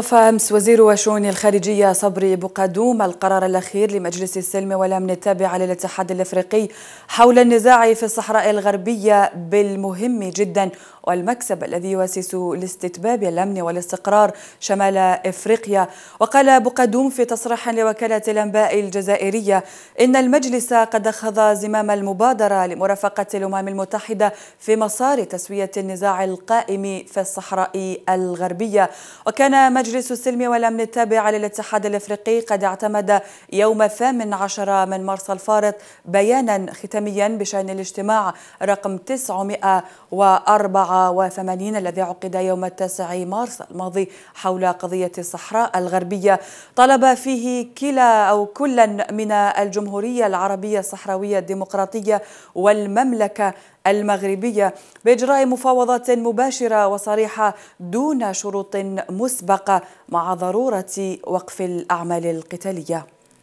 وقف أمس وزير شؤون الخارجية صبري بقدوم القرار الأخير لمجلس السلم والأمن التابع للاتحاد الأفريقي حول النزاع في الصحراء الغربية بالمهم جدا والمكسب الذي يؤسس لاستتباب الأمن والاستقرار شمال إفريقيا وقال بقدوم في تصريح لوكالة الأنباء الجزائرية إن المجلس قد أخذ زمام المبادرة لمرافقة الأمم المتحدة في مسار تسوية النزاع القائم في الصحراء الغربية وكان مجلس السلم والأمن التابع للاتحاد الإفريقي قد اعتمد يوم 18 من مارس الفارط بيانا ختاميا بشأن الاجتماع رقم 904 184 الذي عقد يوم 9 مارس الماضي حول قضية الصحراء الغربية طلب فيه كلا أو كلا من الجمهورية العربية الصحراوية الديمقراطية والمملكة المغربية بإجراء مفاوضات مباشرة وصريحة دون شروط مسبقة مع ضرورة وقف الأعمال القتالية